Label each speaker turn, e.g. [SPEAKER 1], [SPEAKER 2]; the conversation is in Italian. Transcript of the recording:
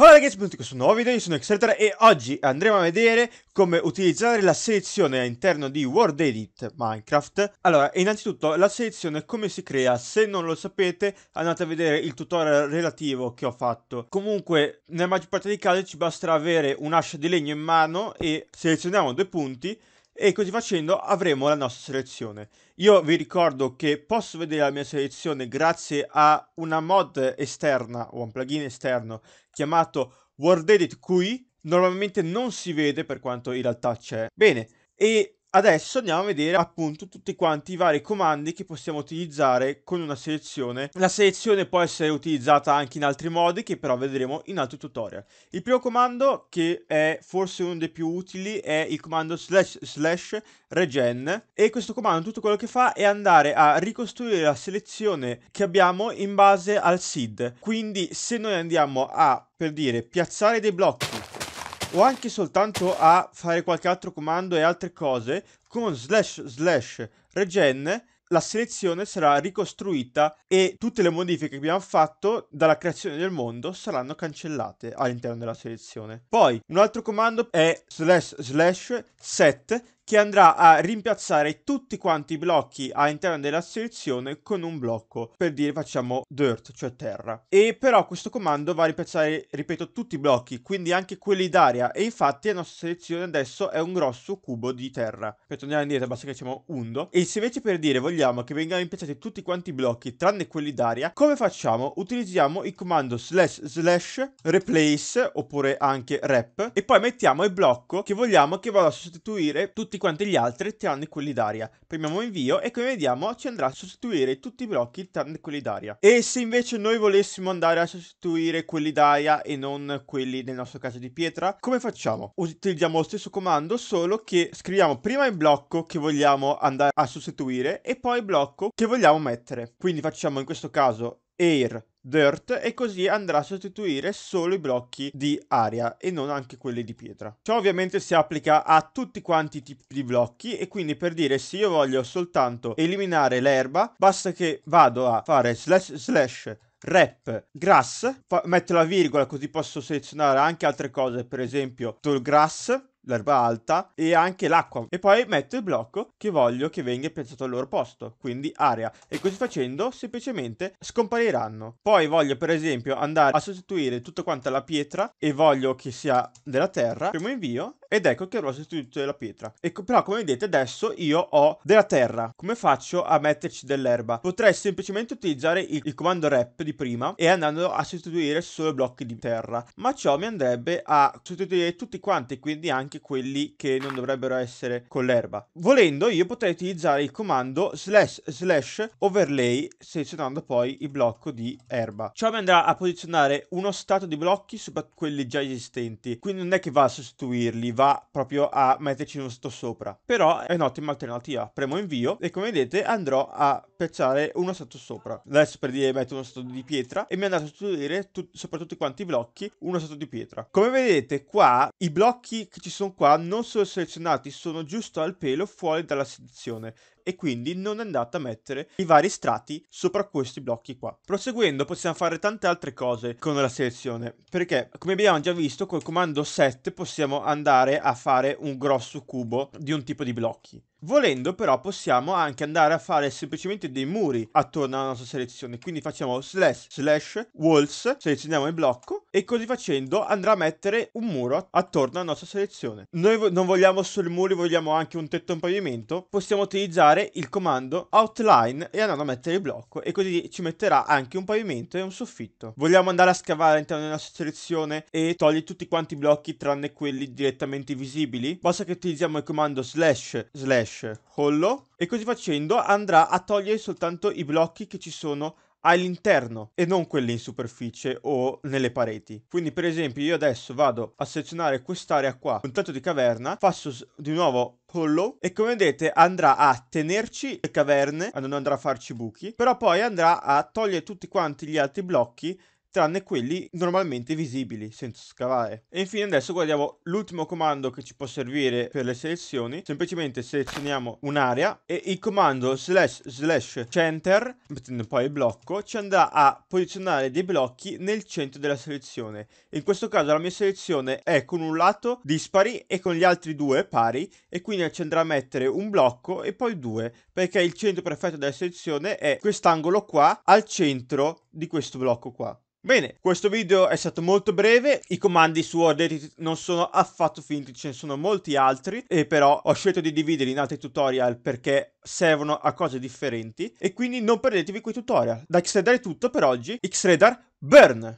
[SPEAKER 1] Ciao ragazzi, benvenuti in questo nuovo video, io sono Exeter e oggi andremo a vedere come utilizzare la selezione all'interno di World Edit Minecraft. Allora, innanzitutto la selezione come si crea, se non lo sapete andate a vedere il tutorial relativo che ho fatto. Comunque, nella maggior parte dei casi ci basterà avere un'ascia di legno in mano e selezioniamo due punti e così facendo avremo la nostra selezione. Io vi ricordo che posso vedere la mia selezione grazie a una mod esterna o un plugin esterno chiamato WordEdit Edit QI, normalmente non si vede per quanto in realtà c'è. Bene, e Adesso andiamo a vedere appunto tutti quanti i vari comandi che possiamo utilizzare con una selezione. La selezione può essere utilizzata anche in altri modi che però vedremo in altri tutorial. Il primo comando che è forse uno dei più utili è il comando slash slash regen e questo comando tutto quello che fa è andare a ricostruire la selezione che abbiamo in base al seed. Quindi se noi andiamo a per dire piazzare dei blocchi o anche soltanto a fare qualche altro comando e altre cose, con slash slash regen la selezione sarà ricostruita e tutte le modifiche che abbiamo fatto dalla creazione del mondo saranno cancellate all'interno della selezione. Poi un altro comando è slash slash set che andrà a rimpiazzare tutti quanti i blocchi all'interno della selezione con un blocco, per dire facciamo dirt, cioè terra. E però questo comando va a rimpiazzare, ripeto, tutti i blocchi, quindi anche quelli d'aria, e infatti la nostra selezione adesso è un grosso cubo di terra. Per tornare indietro basta che facciamo undo, e se invece per dire vogliamo che vengano rimpiazzati tutti quanti i blocchi, tranne quelli d'aria, come facciamo? Utilizziamo il comando slash slash replace, oppure anche rep, e poi mettiamo il blocco che vogliamo che vada a sostituire tutti tutti quanti gli altri tranne quelli d'aria. Premiamo invio e come vediamo ci andrà a sostituire tutti i blocchi tranne quelli d'aria. E se invece noi volessimo andare a sostituire quelli d'aria e non quelli nel nostro caso di pietra, come facciamo? Utilizziamo lo stesso comando solo che scriviamo prima il blocco che vogliamo andare a sostituire e poi il blocco che vogliamo mettere. Quindi facciamo in questo caso air dirt e così andrà a sostituire solo i blocchi di aria e non anche quelli di pietra. Ciò ovviamente si applica a tutti quanti i tipi di blocchi e quindi per dire se io voglio soltanto eliminare l'erba basta che vado a fare slash slash rep grass, metto la virgola così posso selezionare anche altre cose, per esempio tall grass l'erba alta e anche l'acqua e poi metto il blocco che voglio che venga piazzato al loro posto, quindi aria e così facendo semplicemente scompariranno. Poi voglio per esempio andare a sostituire tutta quanta la pietra e voglio che sia della terra, primo invio ed ecco che avrò sostituito della pietra. Ecco, però come vedete adesso io ho della terra. Come faccio a metterci dell'erba? Potrei semplicemente utilizzare il, il comando rep di prima e andando a sostituire solo blocchi di terra. Ma ciò mi andrebbe a sostituire tutti quanti, quindi anche quelli che non dovrebbero essere con l'erba. Volendo io potrei utilizzare il comando slash slash overlay selezionando poi il blocco di erba. Ciò mi andrà a posizionare uno stato di blocchi sopra quelli già esistenti. Quindi non è che va a sostituirli, va proprio a metterci uno sotto sopra. Però è un'ottima alternativa. Premo invio e come vedete andrò a pezziare uno sotto sopra. Adesso per dire metto uno sotto di pietra e mi andrà a sostituire tut- sopra tutti quanti i blocchi uno sotto di pietra. Come vedete qua i blocchi che ci sono qua non sono selezionati, sono giusto al pelo fuori dalla sezione e quindi non è andata a mettere i vari strati sopra questi blocchi qua. Proseguendo possiamo fare tante altre cose con la selezione perché come abbiamo già visto col comando set possiamo andare a fare un grosso cubo di un tipo di blocchi. Volendo però possiamo anche andare a fare semplicemente dei muri attorno alla nostra selezione, quindi facciamo slash slash walls, selezioniamo il blocco e così facendo andrà a mettere un muro attorno alla nostra selezione. Noi non vogliamo solo i muri, vogliamo anche un tetto e un pavimento. Possiamo utilizzare il comando outline e andare a mettere il blocco e così ci metterà anche un pavimento e un soffitto. Vogliamo andare a scavare all'interno della nostra selezione e togliere tutti quanti i blocchi tranne quelli direttamente visibili? Basta che utilizziamo il comando slash slash hollow e così facendo andrà a togliere soltanto i blocchi che ci sono all'interno e non quelle in superficie o nelle pareti. Quindi per esempio io adesso vado a selezionare quest'area qua, un tanto di caverna, faccio di nuovo hollow e come vedete andrà a tenerci le caverne, non andrà a farci buchi, però poi andrà a togliere tutti quanti gli altri blocchi tranne quelli normalmente visibili, senza scavare. E infine adesso guardiamo l'ultimo comando che ci può servire per le selezioni, semplicemente selezioniamo un'area e il comando slash slash center, mettendo poi il blocco, ci andrà a posizionare dei blocchi nel centro della selezione. In questo caso la mia selezione è con un lato dispari e con gli altri due pari e quindi ci andrà a mettere un blocco e poi due, perché il centro perfetto della selezione è quest'angolo qua al centro di questo blocco qua. Bene, questo video è stato molto breve, i comandi su Word non sono affatto finiti, ce ne sono molti altri, e però ho scelto di dividerli in altri tutorial perché servono a cose differenti e quindi non perdetevi quei tutorial. Da Xradar è tutto per oggi, Xradar Burn!